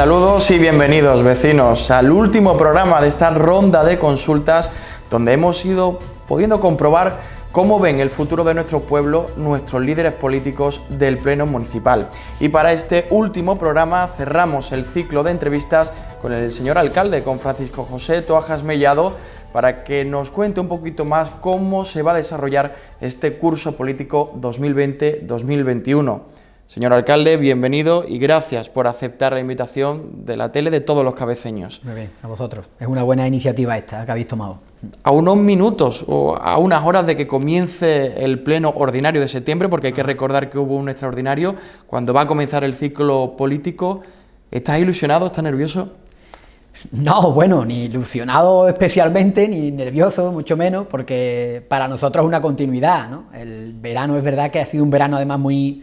Saludos y bienvenidos vecinos al último programa de esta ronda de consultas donde hemos ido pudiendo comprobar cómo ven el futuro de nuestro pueblo nuestros líderes políticos del Pleno Municipal. Y para este último programa cerramos el ciclo de entrevistas con el señor alcalde, con Francisco José Toajas Mellado, para que nos cuente un poquito más cómo se va a desarrollar este curso político 2020-2021. Señor alcalde, bienvenido y gracias por aceptar la invitación de la tele de todos los cabeceños. Muy bien, a vosotros. Es una buena iniciativa esta que habéis tomado. A unos minutos o a unas horas de que comience el pleno ordinario de septiembre, porque hay que ah. recordar que hubo un extraordinario, cuando va a comenzar el ciclo político, ¿estás ilusionado? ¿Estás nervioso? No, bueno, ni ilusionado especialmente, ni nervioso, mucho menos, porque para nosotros es una continuidad. ¿no? El verano es verdad que ha sido un verano además muy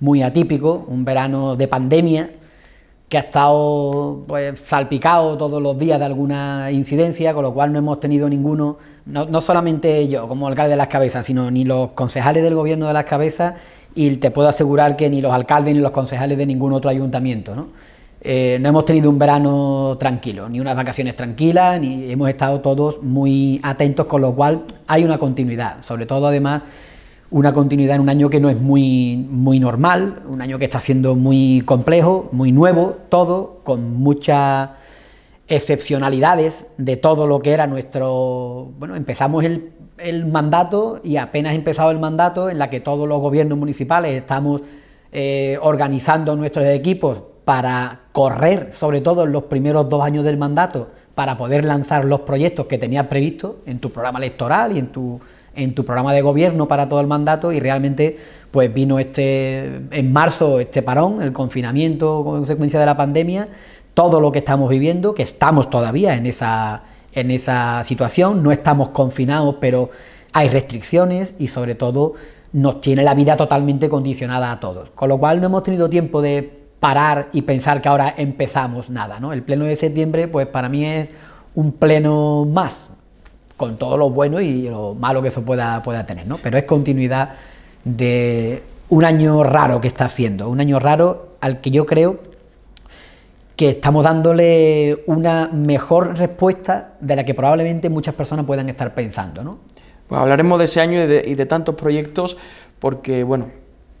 muy atípico, un verano de pandemia que ha estado pues, salpicado todos los días de alguna incidencia, con lo cual no hemos tenido ninguno, no, solamente yo como alcalde de Las Cabezas, sino ni los concejales del gobierno de Las Cabezas, y te puedo asegurar que ni los alcaldes ni los concejales de ningún otro ayuntamiento. ¿no? Eh, no hemos tenido un verano tranquilo, ni unas vacaciones tranquilas, ni hemos estado todos muy atentos, con lo cual hay una continuidad, sobre todo además una continuidad en un año que no es muy, muy normal, un año que está siendo muy complejo, muy nuevo, todo, con muchas excepcionalidades de todo lo que era nuestro... Bueno, empezamos el, mandato y apenas empezado el mandato en la que todos los gobiernos municipales estamos eh, organizando nuestros equipos para correr, sobre todo en los primeros dos años del mandato, para poder lanzar los proyectos que tenías previsto en tu programa electoral y en tu en tu programa de gobierno para todo el mandato y realmente pues vino este en marzo este parón, el confinamiento como consecuencia de la pandemia, todo lo que estamos viviendo, que estamos todavía en esa en esa situación, no estamos confinados, pero hay restricciones y sobre todo nos tiene la vida totalmente condicionada a todos, con lo cual no hemos tenido tiempo de parar y pensar que ahora empezamos nada, ¿no? El pleno de septiembre pues para mí es un pleno más, con todo lo bueno y lo malo que eso pueda, tener, Pero es continuidad de un año raro que está haciendo, un año raro al que yo creo que estamos dándole una mejor respuesta de la que probablemente muchas personas puedan estar pensando, ¿no? Pues hablaremos de ese año y de, tantos proyectos porque, bueno,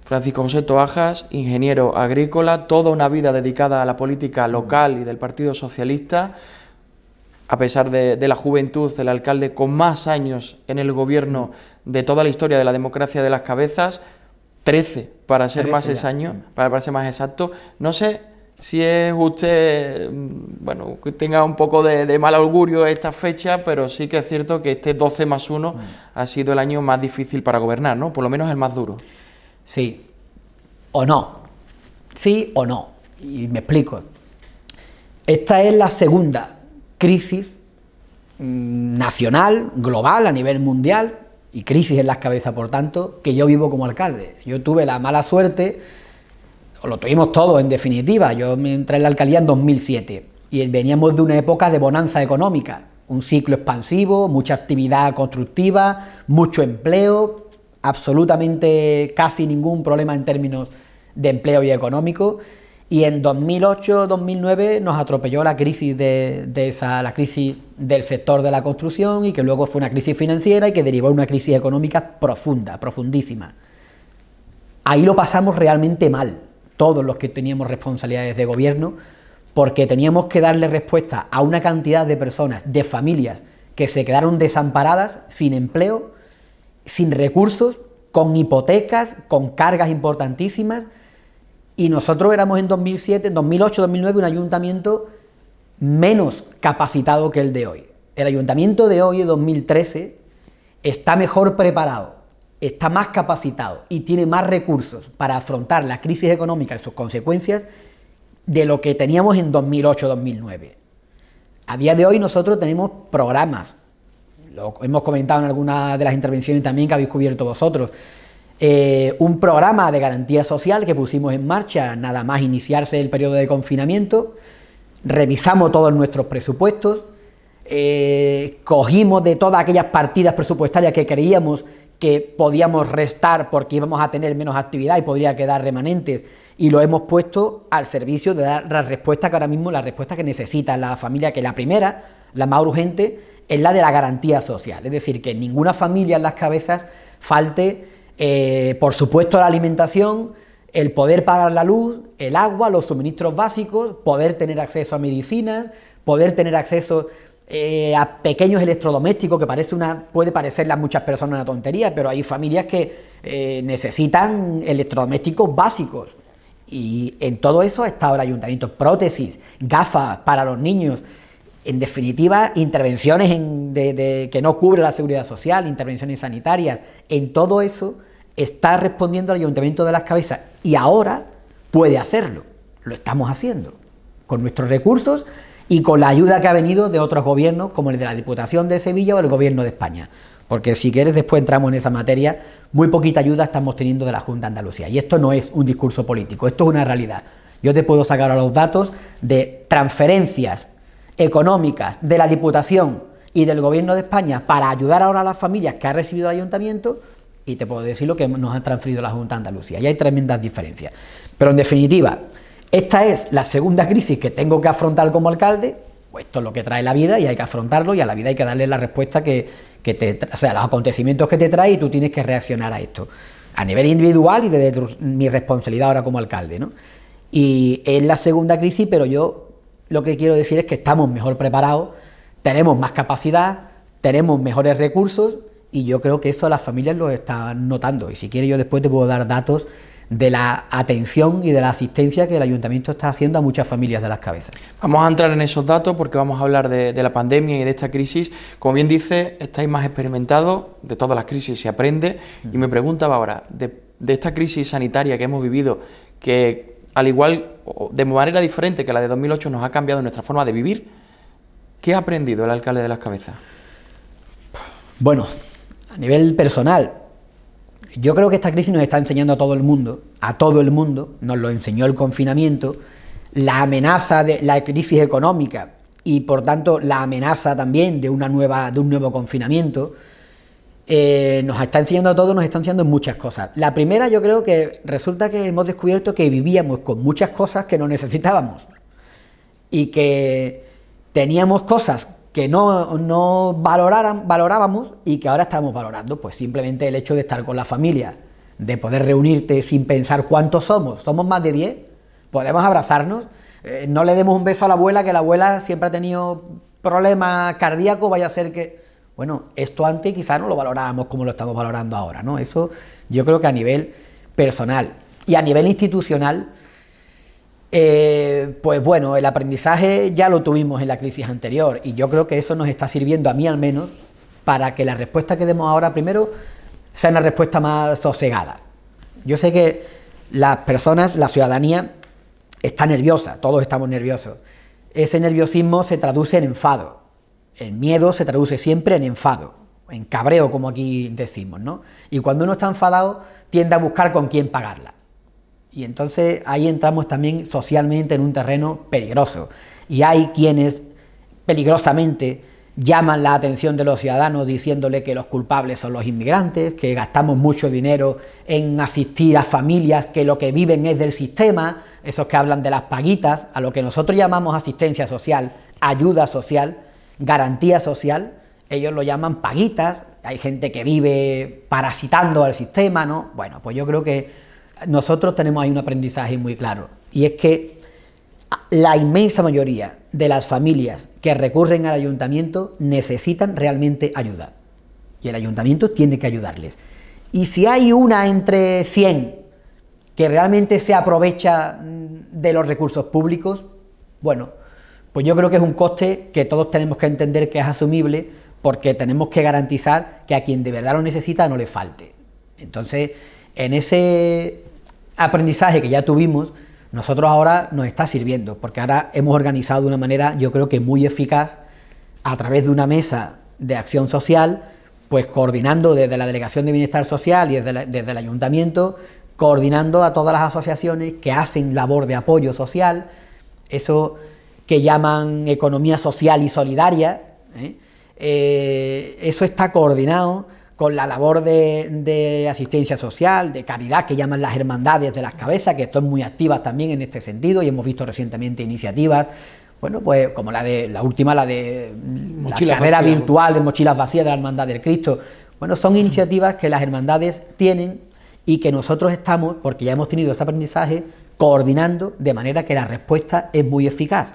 Francisco José Toajas, ingeniero agrícola, toda una vida dedicada a la política local y del Partido Socialista, a pesar de, la juventud, del alcalde con más años en el gobierno de toda la historia de la democracia de las cabezas, 13 para ser más exacto, para, para ser más exacto. No sé si es usted, mm, bueno, que tenga un poco de, mal augurio esta fecha, pero sí que es cierto que este 12 más 1 mm. ha sido el año más difícil para gobernar, ¿no? Por lo menos el más duro. Sí, o no. Sí o no. Y me explico. Esta es la segunda crisis mm, nacional, global, a nivel mundial, y crisis en las cabezas, por tanto, que yo vivo como alcalde. Yo tuve la mala suerte, o lo tuvimos todos en definitiva, yo me entré en la alcaldía en 2007 y veníamos de una época de bonanza económica, un ciclo expansivo, mucha actividad constructiva, mucho empleo, absolutamente casi ningún problema en términos de empleo y económico. Y en 2008-2009 nos atropelló la crisis, de, esa, la crisis del sector de la construcción y que luego fue una crisis financiera y que derivó en una crisis económica profunda, profundísima. Ahí lo pasamos realmente mal, todos los que teníamos responsabilidades de gobierno, porque teníamos que darle respuesta a una cantidad de personas, de familias, que se quedaron desamparadas, sin empleo, sin recursos, con hipotecas, con cargas importantísimas y nosotros éramos en 2007, en 2008, 2009 un ayuntamiento menos capacitado que el de hoy. El ayuntamiento de hoy, de 2013, está mejor preparado, está más capacitado y tiene más recursos para afrontar la crisis económica y sus consecuencias de lo que teníamos en 2008-2009. A día de hoy nosotros tenemos programas, lo hemos comentado en alguna de las intervenciones también que habéis cubierto vosotros, eh, un programa de garantía social que pusimos en marcha nada más iniciarse el periodo de confinamiento, revisamos todos nuestros presupuestos, eh, cogimos de todas aquellas partidas presupuestarias que creíamos que podíamos restar porque íbamos a tener menos actividad y podría quedar remanentes y lo hemos puesto al servicio de dar la respuesta que ahora mismo, la respuesta que necesita la familia, que la primera, la más urgente, es la de la garantía social. Es decir, que ninguna familia en las cabezas falte eh, por supuesto la alimentación, el poder pagar la luz, el agua, los suministros básicos, poder tener acceso a medicinas, poder tener acceso eh, a pequeños electrodomésticos, que parece una, puede parecerle a muchas personas una tontería, pero hay familias que eh, necesitan electrodomésticos básicos. Y en todo eso ha estado el ayuntamiento, prótesis, gafas para los niños, en definitiva, intervenciones que no cubre la seguridad social, intervenciones sanitarias, en todo eso está respondiendo al Ayuntamiento de las Cabezas y ahora puede hacerlo. Lo estamos haciendo con nuestros recursos y con la ayuda que ha venido de otros gobiernos como el de la Diputación de Sevilla o el Gobierno de España. Porque si quieres después entramos en esa materia, muy poquita ayuda estamos teniendo de la Junta de Andalucía. Y esto no es un discurso político, esto es una realidad. Yo te puedo sacar ahora los datos de transferencias económicas de la Diputación y del Gobierno de España para ayudar ahora a las familias que ha recibido el ayuntamiento y te puedo decir lo que nos ha transferido la Junta de Andalucía. Y hay tremendas diferencias. Pero en definitiva, esta es la segunda crisis que tengo que afrontar como alcalde. Pues esto es lo que trae la vida y hay que afrontarlo y a la vida hay que darle la respuesta que, te, o sea, los acontecimientos que te trae y tú tienes que reaccionar a esto. A nivel individual y desde mi responsabilidad ahora como alcalde, ¿no? Y es la segunda crisis, pero yo lo que quiero decir es que estamos mejor preparados, tenemos más capacidad, tenemos mejores recursos y yo creo que eso las familias lo están notando. Y si quieres yo después te puedo dar datos de la atención y de la asistencia que el ayuntamiento está haciendo a muchas familias de las cabezas. Vamos a entrar en esos datos porque vamos a hablar de, la pandemia y de esta crisis. Como bien dice, estáis más experimentados, de todas las crisis se aprende. Y me preguntaba ahora, de, de esta crisis sanitaria que hemos vivido, que al igual, de manera diferente que la de 2008, nos ha cambiado nuestra forma de vivir, ¿qué ha aprendido el alcalde de las cabezas? Bueno, a nivel personal, yo creo que esta crisis nos está enseñando a todo el mundo, a todo el mundo, nos lo enseñó el confinamiento, la amenaza de la crisis económica y por tanto la amenaza también de, una nueva, de un nuevo confinamiento, eh, nos está enseñando a todos, nos está enseñando muchas cosas. La primera yo creo que resulta que hemos descubierto que vivíamos con muchas cosas que no necesitábamos y que teníamos cosas que no, no valoraran, valorábamos y que ahora estamos valorando, pues simplemente el hecho de estar con la familia, de poder reunirte sin pensar cuántos somos, somos más de 10, podemos abrazarnos, eh, no le demos un beso a la abuela, que la abuela siempre ha tenido problemas cardíacos, vaya a ser que... Bueno, esto antes quizás no lo valorábamos como lo estamos valorando ahora, ¿no? Eso yo creo que a nivel personal y a nivel institucional, eh, pues bueno, el aprendizaje ya lo tuvimos en la crisis anterior y yo creo que eso nos está sirviendo, a mí al menos, para que la respuesta que demos ahora primero sea una respuesta más sosegada. Yo sé que las personas, la ciudadanía, está nerviosa, todos estamos nerviosos. Ese nerviosismo se traduce en enfado. El miedo se traduce siempre en enfado, en cabreo, como aquí decimos, ¿no? Y cuando uno está enfadado, tiende a buscar con quién pagarla. Y entonces ahí entramos también socialmente en un terreno peligroso. Y hay quienes peligrosamente llaman la atención de los ciudadanos diciéndole que los culpables son los inmigrantes, que gastamos mucho dinero en asistir a familias que lo que viven es del sistema, esos que hablan de las paguitas, a lo que nosotros llamamos asistencia social, ayuda social, garantía social, ellos lo llaman paguitas, hay gente que vive parasitando al sistema, ¿no? Bueno, pues yo creo que nosotros tenemos ahí un aprendizaje muy claro, y es que la inmensa mayoría de las familias que recurren al ayuntamiento necesitan realmente ayuda, y el ayuntamiento tiene que ayudarles. Y si hay una entre 100 que realmente se aprovecha mm, de los recursos públicos, bueno, pues yo creo que es un coste que todos tenemos que entender que es asumible porque tenemos que garantizar que a quien de verdad lo necesita no le falte. Entonces, en ese aprendizaje que ya tuvimos, nosotros ahora nos está sirviendo, porque ahora hemos organizado de una manera, yo creo que muy eficaz, a través de una mesa de acción social, pues coordinando desde la Delegación de Bienestar Social y desde, el Ayuntamiento, coordinando a todas las asociaciones que hacen labor de apoyo social, eso que llaman economía social y solidaria, ¿eh? Eh, eso está coordinado con la labor de, asistencia social, de caridad, que llaman las hermandades de las cabezas, que son muy activas también en este sentido, y hemos visto recientemente iniciativas, bueno, pues como la de la última, la de la carrera virtual de mochilas vacías de la Hermandad del Cristo. Bueno, son iniciativas que las hermandades tienen y que nosotros estamos, porque ya hemos tenido ese aprendizaje, coordinando de manera que la respuesta es muy eficaz.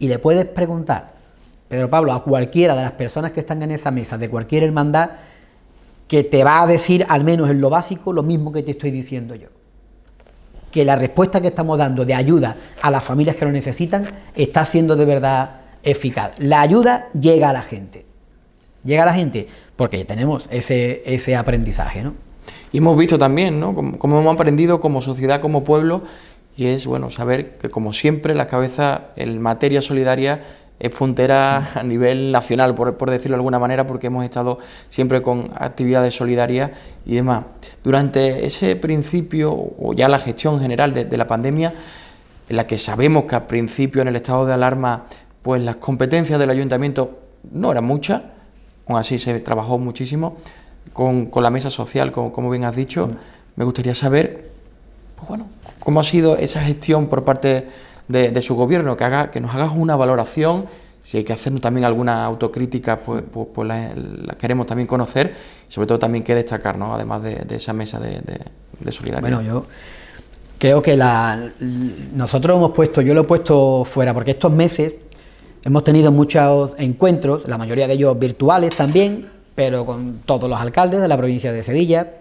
Y le puedes preguntar, Pedro Pablo, a cualquiera de las personas que están en esa mesa, de cualquier hermandad, que te va a decir, al menos en lo básico, lo mismo que te estoy diciendo yo. Que la respuesta que estamos dando de ayuda a las familias que lo necesitan está siendo de verdad eficaz. La ayuda llega a la gente. Llega a la gente porque tenemos ese, aprendizaje, ¿no? Y hemos visto también, ¿no? Como, hemos aprendido como sociedad, como pueblo, y es, bueno, saber que como siempre la cabeza en materia solidaria es puntera a nivel nacional, por, decirlo de alguna manera, porque hemos estado siempre con actividades solidarias y demás. Durante ese principio, o ya la gestión general de, la pandemia, en la que sabemos que al principio en el estado de alarma, pues las competencias del ayuntamiento no eran muchas, aún así se trabajó muchísimo con, la mesa social, como bien has dicho. Mm. Me gustaría saber, pues bueno, cómo ha sido esa gestión por parte de, su gobierno, que, haga, que nos haga una valoración si hay que hacernos también alguna autocrítica, pues, pues, pues la, queremos también conocer sobre todo también que destacar, ¿no? además de, esa mesa de, solidaridad. Bueno, yo creo que la, nosotros hemos puesto, yo lo he puesto fuera, porque estos meses hemos tenido muchos encuentros, la mayoría de ellos virtuales también, pero con todos los alcaldes de la provincia de Sevilla,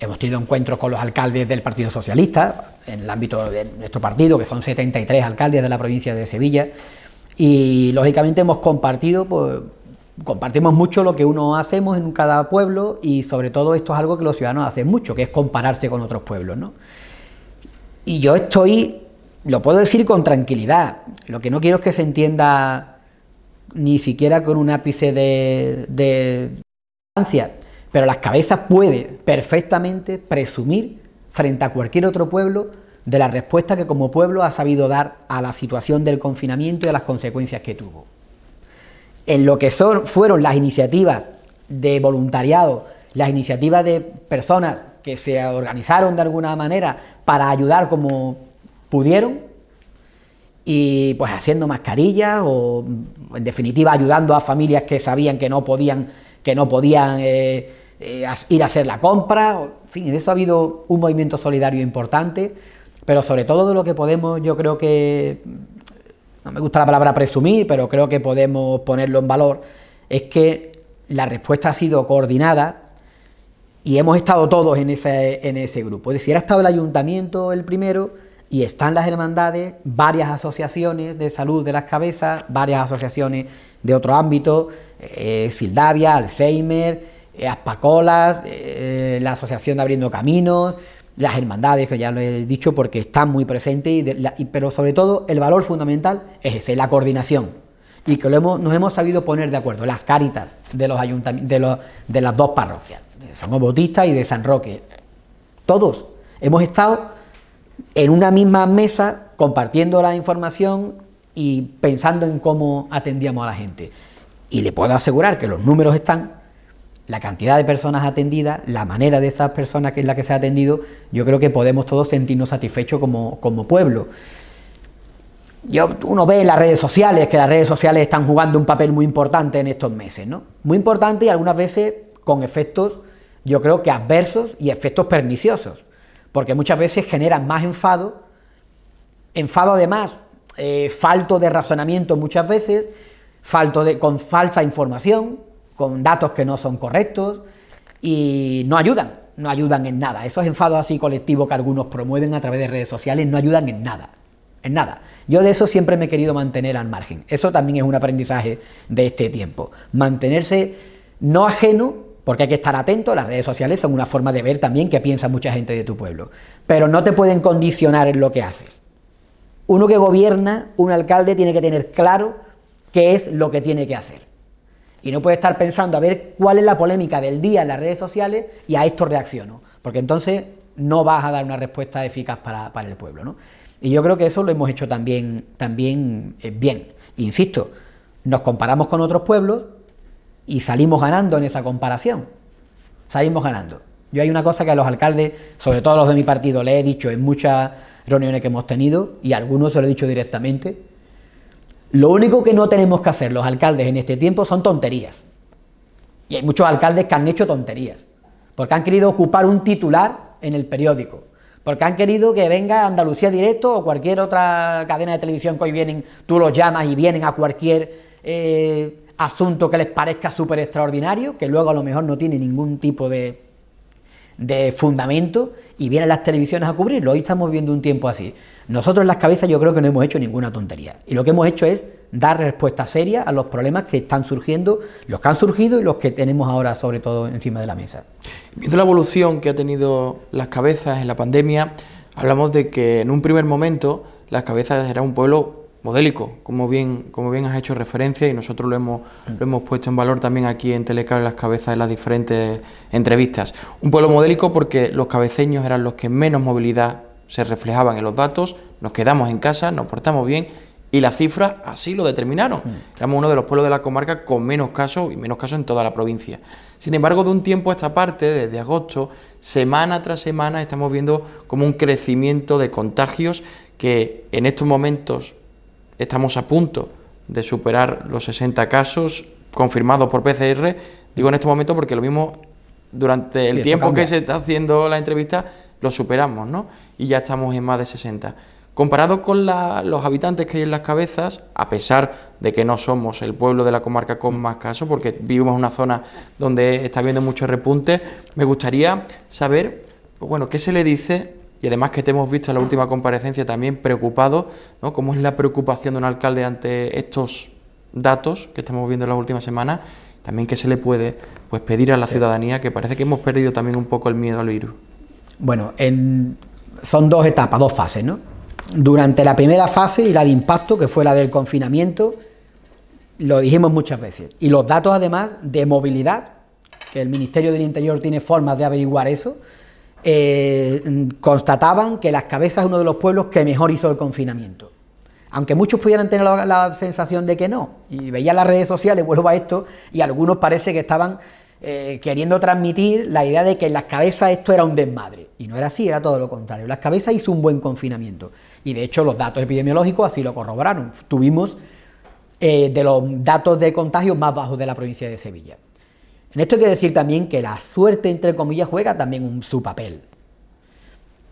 Hemos tenido encuentros con los alcaldes del Partido Socialista, en el ámbito de nuestro partido, que son 73 alcaldes de la provincia de Sevilla, y lógicamente hemos compartido, pues, compartimos mucho lo que uno hacemos en cada pueblo y sobre todo esto es algo que los ciudadanos hacen mucho, que es compararse con otros pueblos, ¿no? Y yo estoy, lo puedo decir con tranquilidad, lo que no quiero es que se entienda ni siquiera con un ápice de, de pero las cabezas puede perfectamente presumir frente a cualquier otro pueblo de la respuesta que como pueblo ha sabido dar a la situación del confinamiento y a las consecuencias que tuvo. En lo que son, fueron las iniciativas de voluntariado, las iniciativas de personas que se organizaron de alguna manera para ayudar como pudieron, y pues haciendo mascarillas o en definitiva ayudando a familias que sabían que no podían, que no podían eh, eh, ir a hacer la compra, en fin, en eso ha habido un movimiento solidario importante, pero sobre todo de lo que podemos, yo creo que, no me gusta la palabra presumir, pero creo que podemos ponerlo en valor, es que la respuesta ha sido coordinada y hemos estado todos en ese, en ese grupo. Es decir, ha estado el ayuntamiento el primero y están las hermandades, varias asociaciones de salud de las cabezas, varias asociaciones de otro ámbito, eh, Sildavia, Alzheimer, eh, Aspacolas, eh, eh, la Asociación de Abriendo Caminos, las hermandades, que ya lo he dicho, porque están muy presentes, pero sobre todo el valor fundamental es ese, la coordinación. Y que nos hemos sabido poner de acuerdo, las caritas de, los de, de las dos parroquias, de San Bautista y de San Roque. Todos hemos estado en una misma mesa compartiendo la información y pensando en cómo atendíamos a la gente. Y le puedo asegurar que los números están, la cantidad de personas atendidas, la manera de esas personas que es la que se ha atendido, yo creo que podemos todos sentirnos satisfechos como, pueblo. Yo, uno ve en las redes sociales que las redes sociales están jugando un papel muy importante en estos meses, ¿no? Muy importante y algunas veces con efectos, yo creo que adversos y efectos perniciosos, porque muchas veces generan más enfado, enfado además, eh, falto de razonamiento muchas veces, falto de, con falsa información, con datos que no son correctos y no ayudan, no ayudan en nada. Esos enfados así colectivos que algunos promueven a través de redes sociales no ayudan en nada, en nada. Yo de eso siempre me he querido mantener al margen. Eso también es un aprendizaje de este tiempo. Mantenerse no ajeno porque hay que estar atento, las redes sociales son una forma de ver también qué piensa mucha gente de tu pueblo, pero no te pueden condicionar en lo que haces. Uno que gobierna, un alcalde, tiene que tener claro qué es lo que tiene que hacer. Y no puede estar pensando a ver cuál es la polémica del día en las redes sociales y a esto reacciono, porque entonces no vas a dar una respuesta eficaz para, el pueblo. Y yo creo que eso lo hemos hecho también, también eh, bien. Insisto, nos comparamos con otros pueblos y salimos ganando en esa comparación. Salimos ganando. Yo hay una cosa que a los alcaldes, sobre todo a los de mi partido, le he dicho en muchas reuniones que hemos tenido, y algunos se lo he dicho directamente, lo único que no tenemos que hacer los alcaldes en este tiempo son tonterías. Y hay muchos alcaldes que han hecho tonterías, porque han querido ocupar un titular en el periódico, porque han querido que venga Andalucía Directo o cualquier otra cadena de televisión que hoy vienen, tú los llamas y vienen a cualquier eh, asunto que les parezca súper extraordinario, que luego a lo mejor no tiene ningún tipo de, de fundamento, y vienen las televisiones a cubrirlo. Hoy estamos viendo un tiempo así. Nosotros las cabezas yo creo que no hemos hecho ninguna tontería. Y lo que hemos hecho es dar respuesta seria a los problemas que están surgiendo, los que han surgido y los que tenemos ahora sobre todo encima de la mesa. Viendo la evolución que ha tenido las cabezas en la pandemia, hablamos de que en un primer momento las cabezas era un pueblo modélico, como bien, como bien has hecho referencia y nosotros lo hemos, lo hemos puesto en valor también aquí en Telecable las cabezas en las diferentes entrevistas. Un pueblo modélico porque los cabeceños eran los que menos movilidad se reflejaban en los datos, nos quedamos en casa, nos portamos bien y las cifras así lo determinaron. Mm. Éramos uno de los pueblos de la comarca con menos casos y menos casos en toda la provincia. Sin embargo, de un tiempo a esta parte, desde agosto, semana tras semana, estamos viendo como un crecimiento de contagios que en estos momentos estamos a punto de superar los 60 casos confirmados por PCR. Digo en estos momentos porque lo mismo durante el tiempo que se está haciendo la entrevista lo superamos, ¿no? Y ya estamos en más de 60. Comparado con los habitantes que hay en las cabezas, a pesar de que no somos el pueblo de la comarca con más casos, porque vivimos en una zona donde está habiendo mucho repunte. me gustaría saber, pues bueno, qué se le dice y además que te hemos visto en la última comparecencia también preocupado, ¿no? ¿Cómo es la preocupación de un alcalde ante estos datos que estamos viendo en las últimas semanas? También qué se le puede pues, pedir a la ciudadanía, que parece que hemos perdido también un poco el miedo al virus. Bueno, en, son dos etapas, dos fases, ¿no? Durante la primera fase y la de impacto, que fue la del confinamiento, lo dijimos muchas veces. Y los datos además de movilidad, que el Ministerio del Interior tiene formas de averiguar eso, eh, constataban que Las Cabezas es uno de los pueblos que mejor hizo el confinamiento. Aunque muchos pudieran tener la, la sensación de que no, y veía las redes sociales, vuelvo a esto, y algunos parece que estaban eh, queriendo transmitir la idea de que en las cabezas esto era un desmadre. Y no era así, era todo lo contrario. Las cabezas hizo un buen confinamiento. Y de hecho los datos epidemiológicos así lo corroboraron. Tuvimos eh, de los datos de contagios más bajos de la provincia de Sevilla. En esto hay que decir también que la suerte, entre comillas, juega también un, su papel.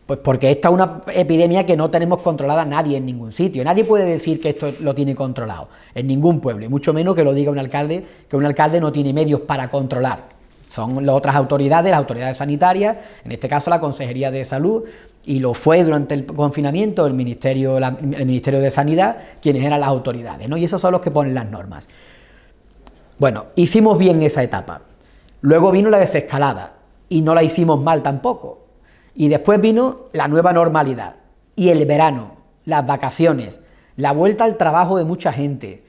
Pues porque esta es una epidemia que no tenemos controlada nadie en ningún sitio. Nadie puede decir que esto lo tiene controlado en ningún pueblo, y mucho menos que lo diga un alcalde, que un alcalde no tiene medios para controlar. Son las otras autoridades, las autoridades sanitarias, en este caso la Consejería de Salud, y lo fue durante el confinamiento el Ministerio, el Ministerio de Sanidad, quienes eran las autoridades, ¿no? Y esos son los que ponen las normas. Bueno, hicimos bien esa etapa. Luego vino la desescalada, y no la hicimos mal tampoco y después vino la nueva normalidad y el verano, las vacaciones, la vuelta al trabajo de mucha gente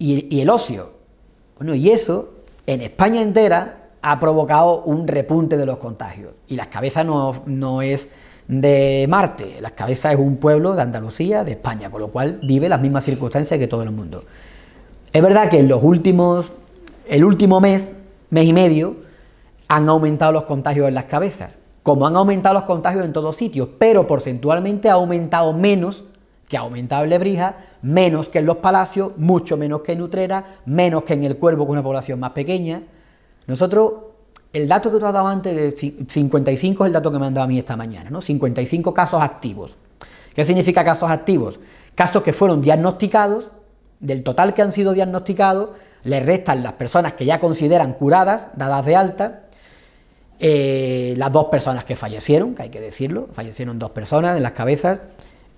y, el ocio. Bueno, y eso en España entera ha provocado un repunte de los contagios. Y las cabezas no, no es de Marte, las cabezas es un pueblo de Andalucía, de España, con lo cual vive las mismas circunstancias que todo el mundo. Es verdad que en los últimos, el último mes, mes y medio, han aumentado los contagios en las cabezas como han aumentado los contagios en todos sitios, pero porcentualmente ha aumentado menos que ha aumentado en Lebrija, menos que en Los Palacios, mucho menos que en Utrera, menos que en El Cuervo, con una población más pequeña. Nosotros, el dato que tú has dado antes de 55 es el dato que me han dado a mí esta mañana, ¿no? 55 casos activos. ¿Qué significa casos activos? Casos que fueron diagnosticados, del total que han sido diagnosticados, le restan las personas que ya consideran curadas, dadas de alta, eh, las dos personas que fallecieron, que hay que decirlo, fallecieron dos personas en las cabezas,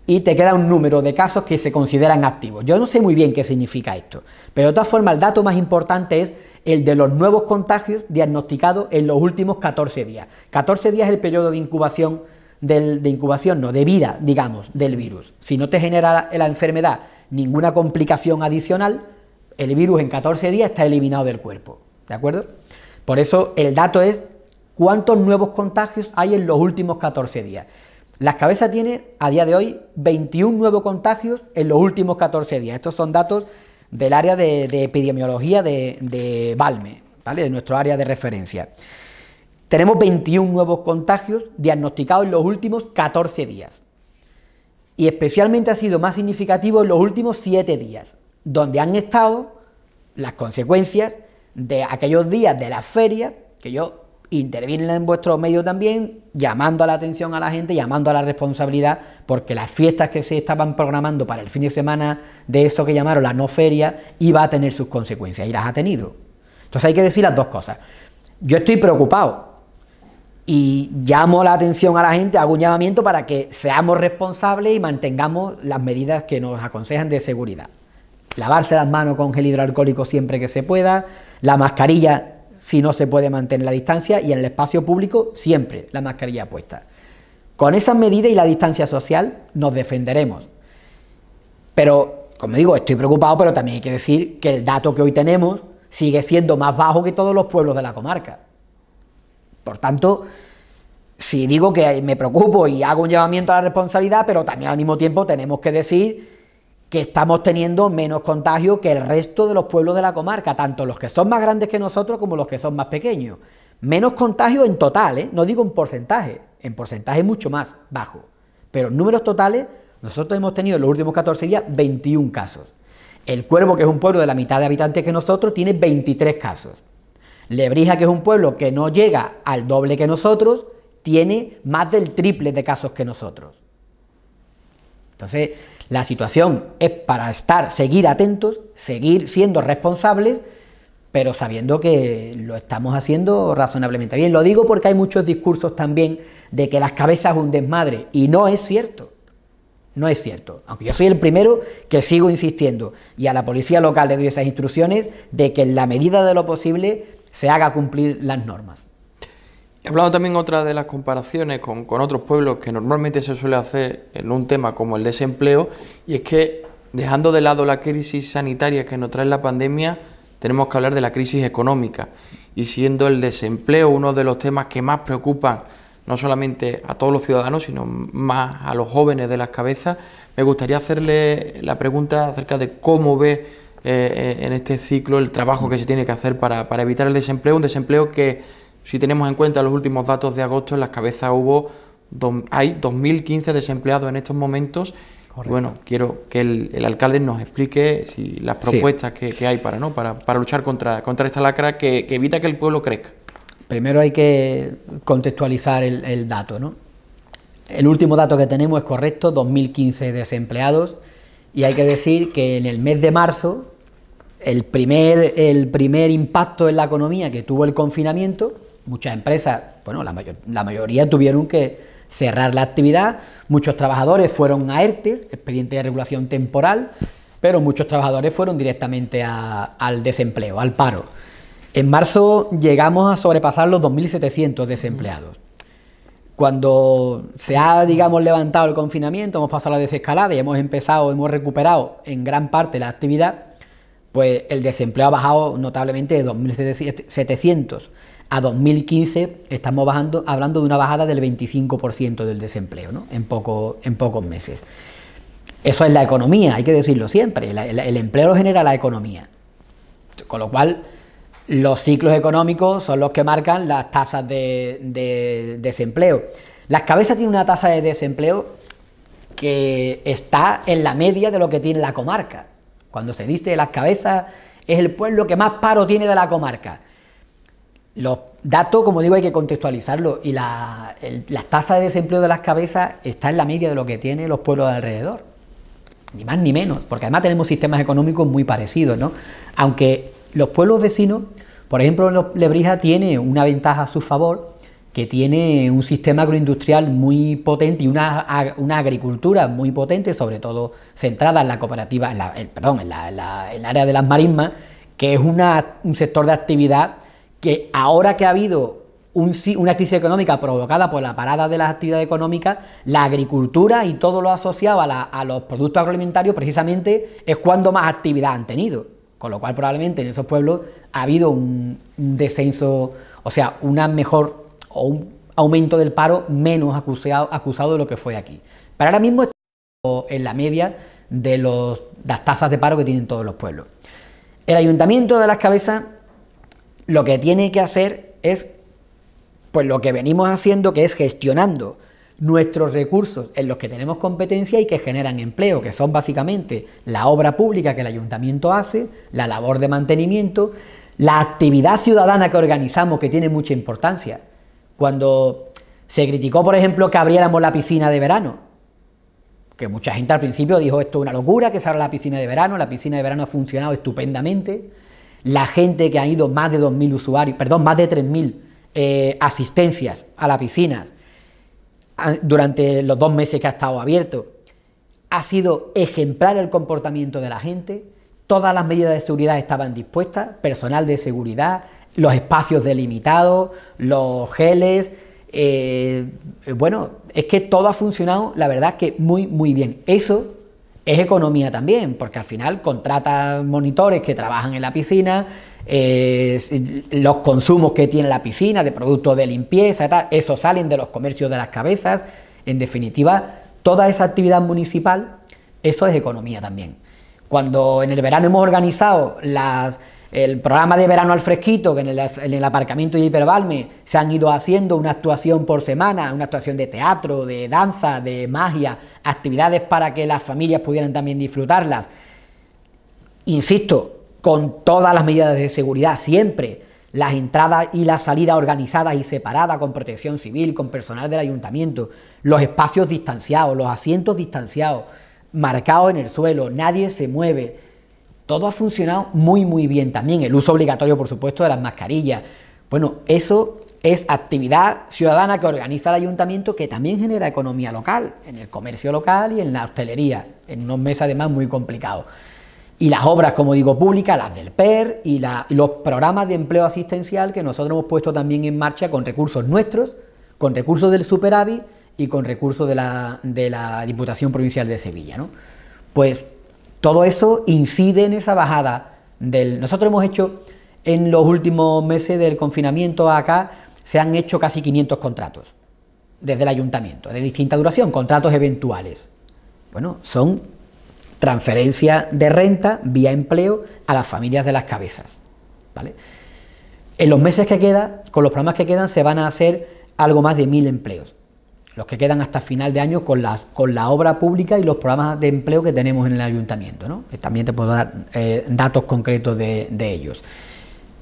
y te queda un número de casos que se consideran activos. Yo no sé muy bien qué significa esto, pero de todas formas el dato más importante es el de los nuevos contagios diagnosticados en los últimos 14 días. 14 días es el periodo de incubación, de incubación, no, de vida, digamos, del virus. Si no te genera la enfermedad ninguna complicación adicional, el virus en 14 días está eliminado del cuerpo. ¿De acuerdo? Por eso el dato es cuántos nuevos contagios hay en los últimos 14 días. Las cabezas tiene a día de hoy 21 nuevos contagios en los últimos 14 días. Estos son datos del área de, epidemiología de, de Balme, ¿vale? de nuestro área de referencia. Tenemos 21 nuevos contagios diagnosticados en los últimos 14 días. Y especialmente ha sido más significativo en los últimos 7 días, donde han estado las consecuencias de aquellos días de la feria, que yo intervienen en vuestro medio también, llamando la atención a la gente, llamando a la responsabilidad, porque las fiestas que se estaban programando para el fin de semana de eso que llamaron la no feria, iba a tener sus consecuencias y las ha tenido. Entonces hay que decir las dos cosas. Yo estoy preocupado y llamo la atención a la gente, hago un llamamiento para que seamos responsables y mantengamos las medidas que nos aconsejan de seguridad. Lavarse las manos con gel hidroalcohólico siempre que se pueda, la mascarilla si no se puede mantener la distancia y en el espacio público siempre la mascarilla puesta. Con esas medidas y la distancia social nos defenderemos. Pero, como digo, estoy preocupado, pero también hay que decir que el dato que hoy tenemos sigue siendo más bajo que todos los pueblos de la comarca. Por tanto, si digo que me preocupo y hago un llamamiento a la responsabilidad, pero también al mismo tiempo tenemos que decir que estamos teniendo menos contagio que el resto de los pueblos de la comarca, tanto los que son más grandes que nosotros como los que son más pequeños. Menos contagio en total, ¿eh? no digo en porcentaje, en porcentaje mucho más bajo. Pero en números totales, nosotros hemos tenido en los últimos 14 días 21 casos. El Cuervo, que es un pueblo de la mitad de habitantes que nosotros, tiene 23 casos. Lebrija, que es un pueblo que no llega al doble que nosotros, tiene más del triple de casos que nosotros. Entonces, la situación es para estar, seguir atentos, seguir siendo responsables, pero sabiendo que lo estamos haciendo razonablemente bien. Lo digo porque hay muchos discursos también de que las cabezas un desmadre, y no es cierto. No es cierto. Aunque yo soy el primero que sigo insistiendo y a la policía local le doy esas instrucciones de que en la medida de lo posible se haga cumplir las normas. Hablando también otra de las comparaciones con, otros pueblos que normalmente se suele hacer en un tema como el desempleo, y es que dejando de lado la crisis sanitaria que nos trae la pandemia, tenemos que hablar de la crisis económica. Y siendo el desempleo uno de los temas que más preocupan no solamente a todos los ciudadanos, sino más a los jóvenes de las cabezas, me gustaría hacerle la pregunta acerca de cómo ve eh, eh, en este ciclo el trabajo que se tiene que hacer para, para evitar el desempleo, un desempleo que si tenemos en cuenta los últimos datos de agosto, en las cabezas hubo hay 2.015 desempleados en estos momentos. Bueno, quiero que el, alcalde nos explique las propuestas que, hay para, ¿no? para, luchar contra, contra esta lacra que, evita que el pueblo crezca. Primero hay que contextualizar el, dato. ¿no? El último dato que tenemos es correcto, 2.015 desempleados. Y hay que decir que en el mes de marzo, el primer, el primer impacto en la economía que tuvo el confinamiento Muchas empresas, bueno, la, mayoría tuvieron que cerrar la actividad, muchos trabajadores fueron a ERTES, expediente de regulación temporal, pero muchos trabajadores fueron directamente al desempleo, al paro. En marzo llegamos a sobrepasar los 2.700 desempleados. Cuando se ha, digamos, levantado el confinamiento, hemos pasado a la desescalada y hemos empezado, hemos recuperado en gran parte la actividad, pues el desempleo ha bajado notablemente de 2.700 a 2015 estamos bajando, hablando de una bajada del 25% del desempleo ¿no? en, poco, en pocos meses. Eso es la economía, hay que decirlo siempre. El, empleo lo genera la economía. Con lo cual, los ciclos económicos son los que marcan las tasas de, de desempleo. Las cabezas tienen una tasa de desempleo que está en la media de lo que tiene la comarca. Cuando se dice las cabezas es el pueblo que más paro tiene de la comarca. Los datos, como digo, hay que contextualizarlos y la, tasa de desempleo de las cabezas está en la media de lo que tienen los pueblos alrededor. Ni más ni menos, porque además tenemos sistemas económicos muy parecidos, ¿no? Aunque los pueblos vecinos, por ejemplo, Lebrija tiene una ventaja a su favor, que tiene un sistema agroindustrial muy potente y una, agricultura muy potente, sobre todo centrada en la cooperativa, perdón, en, el área de las marismas, que es una, un sector de actividad que ahora que ha habido una crisis económica provocada por la parada de las actividades económicas, la agricultura y todo lo asociado a, los productos agroalimentarios precisamente es cuando más actividad han tenido. Con lo cual probablemente en esos pueblos ha habido un, descenso, o sea, una mejor o un aumento del paro menos acusado, acusado de lo que fue aquí. Pero ahora mismo estamos en la media de las tasas de paro que tienen todos los pueblos. El ayuntamiento de las cabezas lo que tiene que hacer es pues lo que venimos haciendo, que es gestionando nuestros recursos en los que tenemos competencia y que generan empleo, que son básicamente la obra pública que el ayuntamiento hace, la labor de mantenimiento, la actividad ciudadana que organizamos, que tiene mucha importancia. Cuando se criticó, por ejemplo, que abriéramos la piscina de verano, que mucha gente al principio dijo esto es una locura, que se abra la piscina de verano, la piscina de verano ha funcionado estupendamente, la gente que ha ido más de 2.000 usuarios, perdón, más de 3.000 eh, asistencias a la piscina ah, durante los dos meses que ha estado abierto. Ha sido ejemplar el comportamiento de la gente, todas las medidas de seguridad estaban dispuestas, personal de seguridad, los espacios delimitados, los geles, eh, eh, bueno, es que todo ha funcionado, la verdad que muy, muy bien. Eso es economía también, porque al final contrata monitores que trabajan en la piscina, eh, los consumos que tiene la piscina de productos de limpieza, eso salen de los comercios de las cabezas, en definitiva, toda esa actividad municipal, eso es economía también. Cuando en el verano hemos organizado las el programa de verano al fresquito, que en el, aparcamiento de Hiperbalme se han ido haciendo una actuación por semana, una actuación de teatro, de danza, de magia, actividades para que las familias pudieran también disfrutarlas. Insisto, con todas las medidas de seguridad siempre, las entradas y las salidas organizadas y separadas con protección civil, con personal del ayuntamiento, los espacios distanciados, los asientos distanciados, marcados en el suelo, nadie se mueve todo ha funcionado muy, muy bien. También el uso obligatorio, por supuesto, de las mascarillas. Bueno, eso es actividad ciudadana que organiza el ayuntamiento que también genera economía local, en el comercio local y en la hostelería, en unos meses además muy complicados. Y las obras, como digo, públicas, las del PER y los programas de empleo asistencial que nosotros hemos puesto también en marcha con recursos nuestros, con recursos del superávit y con recursos de la, de la Diputación Provincial de Sevilla. ¿no? Pues todo eso incide en esa bajada del... Nosotros hemos hecho en los últimos meses del confinamiento acá, se han hecho casi 500 contratos desde el ayuntamiento, de distinta duración, contratos eventuales. Bueno, son transferencia de renta vía empleo a las familias de las cabezas. En los meses que quedan, con los programas que quedan, se van a hacer algo más de mil empleos los que quedan hasta final de año con la, con la obra pública y los programas de empleo que tenemos en el ayuntamiento, que también te puedo dar eh, datos concretos de, ellos.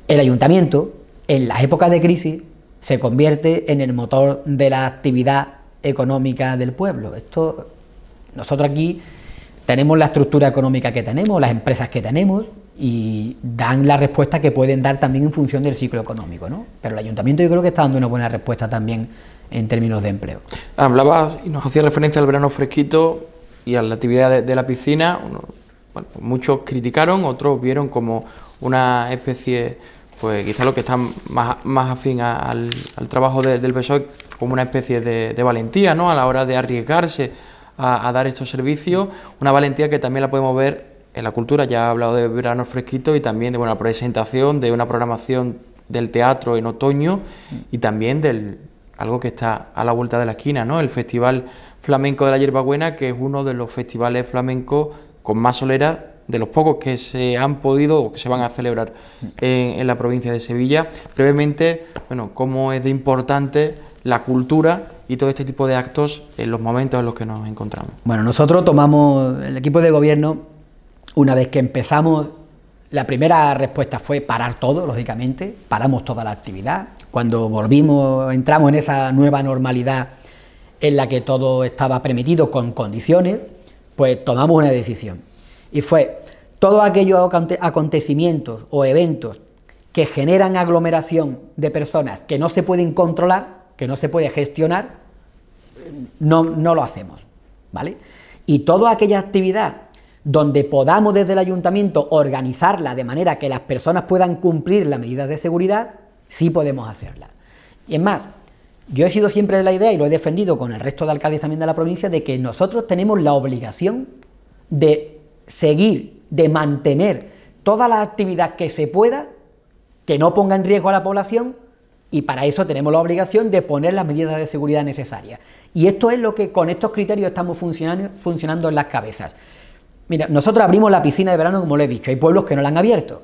El ayuntamiento, en las épocas de crisis, se convierte en el motor de la actividad económica del pueblo. Esto, nosotros aquí tenemos la estructura económica que tenemos, las empresas que tenemos y dan la respuesta que pueden dar también en función del ciclo económico, Pero el ayuntamiento yo creo que está dando una buena respuesta también en términos de empleo. Hablabas y nos hacía referencia al verano fresquito y a la actividad de, la piscina. Pues muchos criticaron, otros vieron como una especie, pues quizá lo que están más, más afín al, al, trabajo del PSOE, como una especie de, valentía, ¿no? A la hora de arriesgarse a, dar estos servicios, una valentía que también la podemos ver en la cultura, ya ha hablado de verano fresquito y también de una presentación de una programación del teatro en otoño y también del, algo que está a la vuelta de la esquina, ¿no? El Festival Flamenco de la Hierbabuena, que es uno de los festivales flamencos con más solera, de los pocos que se han podido o que se van a celebrar en, la provincia de Sevilla. Brevemente, bueno, cómo es de importante la cultura y todo este tipo de actos en los momentos en los que nos encontramos. Bueno, nosotros tomamos el equipo de gobierno, una vez que empezamos la primera respuesta fue parar todo, lógicamente, paramos toda la actividad. Cuando volvimos, entramos en esa nueva normalidad en la que todo estaba permitido con condiciones, pues tomamos una decisión. Y fue todos aquellos acontecimientos o eventos que generan aglomeración de personas que no se pueden controlar, que no se puede gestionar, no, no lo hacemos. ¿Vale? Y toda aquella actividad donde podamos desde el ayuntamiento organizarla de manera que las personas puedan cumplir las medidas de seguridad, sí podemos hacerla. Y es más, yo he sido siempre de la idea y lo he defendido con el resto de alcaldes también de la provincia de que nosotros tenemos la obligación de seguir, de mantener toda la actividad que se pueda, que no ponga en riesgo a la población y para eso tenemos la obligación de poner las medidas de seguridad necesarias. Y esto es lo que con estos criterios estamos funcionando, funcionando en las cabezas. Mira, nosotros abrimos la piscina de verano, como le he dicho, hay pueblos que no la han abierto.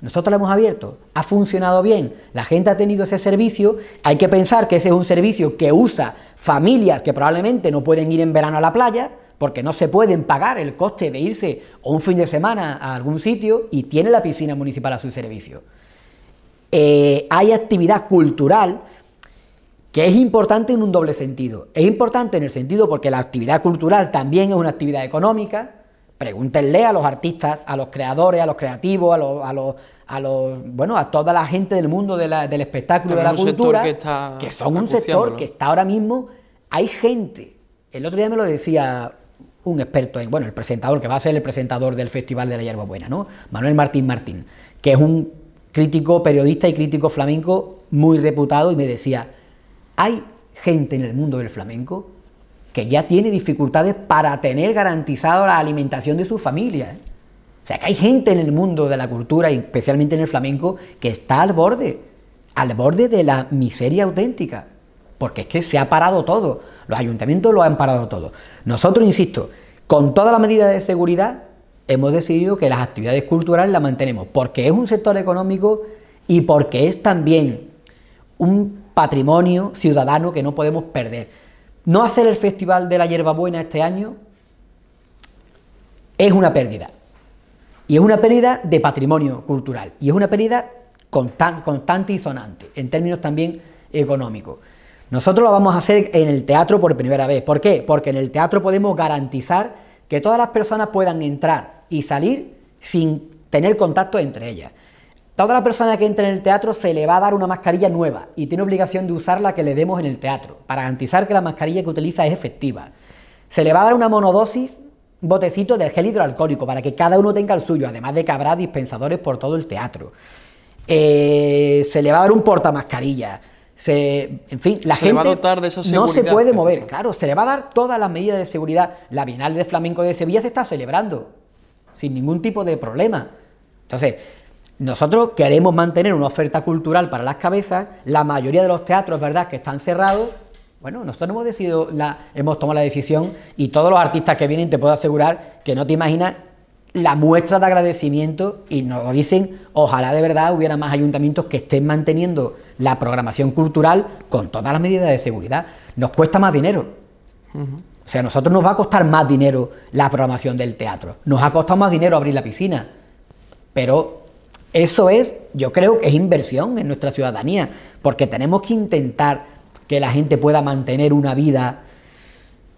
Nosotros la hemos abierto, ha funcionado bien, la gente ha tenido ese servicio, hay que pensar que ese es un servicio que usa familias que probablemente no pueden ir en verano a la playa, porque no se pueden pagar el coste de irse un fin de semana a algún sitio y tiene la piscina municipal a su servicio. Eh, hay actividad cultural que es importante en un doble sentido. Es importante en el sentido porque la actividad cultural también es una actividad económica, Pregúntenle a los artistas, a los creadores, a los creativos, a los, a los, bueno, a toda la gente del mundo del espectáculo, de la cultura, que, son un sector que está ahora mismo, hay gente. El otro día me lo decía un experto en, bueno, el presentador, que va a ser el presentador del Festival de la Hierba Buena, ¿no? Manuel Martín Martín, que es un crítico periodista y crítico flamenco muy reputado y me decía, hay gente en el mundo del flamenco que ya tiene dificultades para tener garantizada la alimentación de su familia. ¿eh? O sea, que hay gente en el mundo de la cultura, especialmente en el flamenco, que está al borde, al borde de la miseria auténtica, porque es que se ha parado todo, los ayuntamientos lo han parado todo. Nosotros, insisto, con todas las medidas de seguridad, hemos decidido que las actividades culturales las mantenemos, porque es un sector económico y porque es también un patrimonio ciudadano que no podemos perder. No hacer el Festival de la Hierbabuena este año es una pérdida. Y es una pérdida de patrimonio cultural. Y es una pérdida constante y sonante, en términos también económicos. Nosotros lo vamos a hacer en el teatro por primera vez. ¿Por qué? Porque en el teatro podemos garantizar que todas las personas puedan entrar y salir sin tener contacto entre ellas. Toda la persona que entre en el teatro se le va a dar una mascarilla nueva y tiene obligación de usar la que le demos en el teatro, para garantizar que la mascarilla que utiliza es efectiva. Se le va a dar una monodosis, botecito de gel hidroalcohólico, para que cada uno tenga el suyo, además de que habrá dispensadores por todo el teatro. Eh, se le va a dar un portamascarilla. Se, en fin, la se gente va a dotar de esa no se puede mover, claro, se le va a dar todas las medidas de seguridad. La Bienal de Flamenco de Sevilla se está celebrando sin ningún tipo de problema. Entonces, nosotros queremos mantener una oferta cultural para las cabezas, la mayoría de los teatros, ¿verdad?, que están cerrados. Bueno, nosotros hemos decidido, la, hemos tomado la decisión y todos los artistas que vienen te puedo asegurar que no te imaginas la muestra de agradecimiento y nos dicen, ojalá de verdad hubiera más ayuntamientos que estén manteniendo la programación cultural con todas las medidas de seguridad. Nos cuesta más dinero. O sea, a nosotros nos va a costar más dinero la programación del teatro. Nos ha costado más dinero abrir la piscina. Pero eso es, yo creo que es inversión en nuestra ciudadanía, porque tenemos que intentar que la gente pueda mantener una vida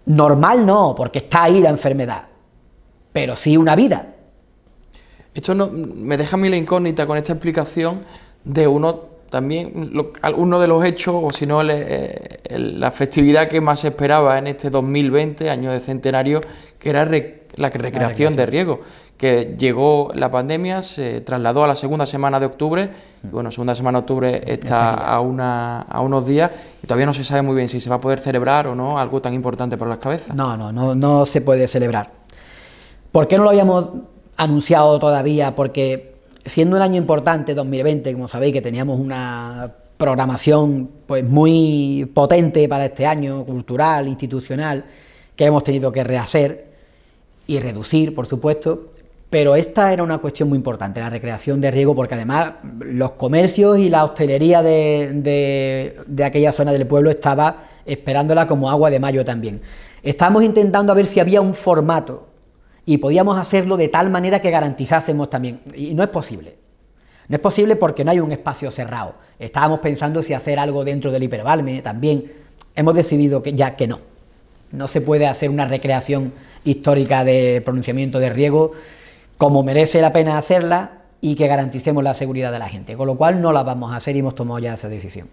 normal, no, porque está ahí la enfermedad, pero sí una vida. Esto no, me deja a mí la incógnita con esta explicación de uno también, uno de los hechos, o si no, la festividad que más se esperaba en este 2020, año de centenario, que era la recreación. de riego que llegó la pandemia, se trasladó a la segunda semana de octubre, mm. bueno, segunda semana de octubre está a, una, a unos días y todavía no se sabe muy bien si se va a poder celebrar o no algo tan importante para las cabezas. No, no, no, no se puede celebrar. ¿Por qué no lo habíamos anunciado todavía? Porque siendo un año importante, 2020, como sabéis que teníamos una programación pues muy potente para este año, cultural, institucional, que hemos tenido que rehacer y reducir, por supuesto, pero esta era una cuestión muy importante, la recreación de riego, porque además los comercios y la hostelería de, aquella zona del pueblo estaba esperándola como agua de mayo también. Estábamos intentando a ver si había un formato y podíamos hacerlo de tal manera que garantizásemos también. Y no es posible. No es posible porque no hay un espacio cerrado. Estábamos pensando si hacer algo dentro del hiperbalme también. Hemos decidido que ya que no. No se puede hacer una recreación histórica de pronunciamiento de riego como merece la pena hacerla y que garanticemos la seguridad de la gente, con lo cual no la vamos a hacer y hemos tomado ya esa decisión.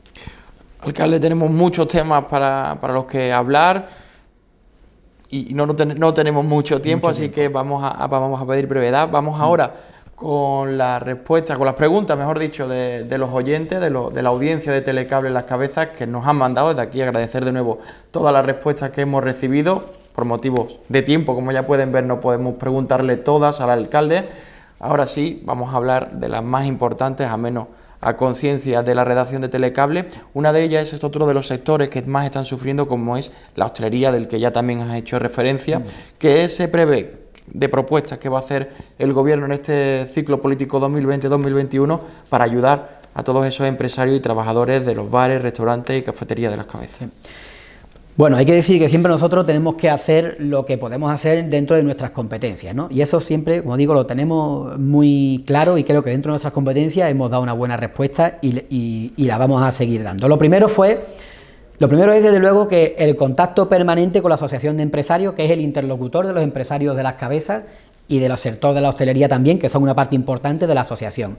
Alcalde, tenemos muchos temas para, los que hablar y no, tenemos mucho tiempo, así que vamos a, vamos a pedir brevedad. Vamos ahora con la respuesta, con las preguntas, mejor dicho, de, los oyentes, de, de, la audiencia de Telecable en Las Cabezas que nos han mandado. Desde aquí agradecer de nuevo todas las respuestas que hemos recibido por motivos de tiempo, como ya pueden ver, no podemos preguntarle todas al alcalde. Ahora sí, vamos a hablar de las más importantes, a menos a conciencia de la redacción de Telecable. Una de ellas es este otro de los sectores que más están sufriendo, como es la hostelería, del que ya también has hecho referencia, mm. que se prevé de propuestas que va a hacer el gobierno en este ciclo político 2020-2021 para ayudar a todos esos empresarios y trabajadores de los bares, restaurantes y cafeterías de las cabezas. Bueno, hay que decir que siempre nosotros tenemos que hacer lo que podemos hacer dentro de nuestras competencias, ¿no? Y eso siempre, como digo, lo tenemos muy claro y creo que dentro de nuestras competencias hemos dado una buena respuesta y, la vamos a seguir dando. Lo primero fue, lo primero es desde luego que el contacto permanente con la Asociación de Empresarios, que es el interlocutor de los empresarios de las cabezas y de los sectores de la hostelería también, que son una parte importante de la asociación.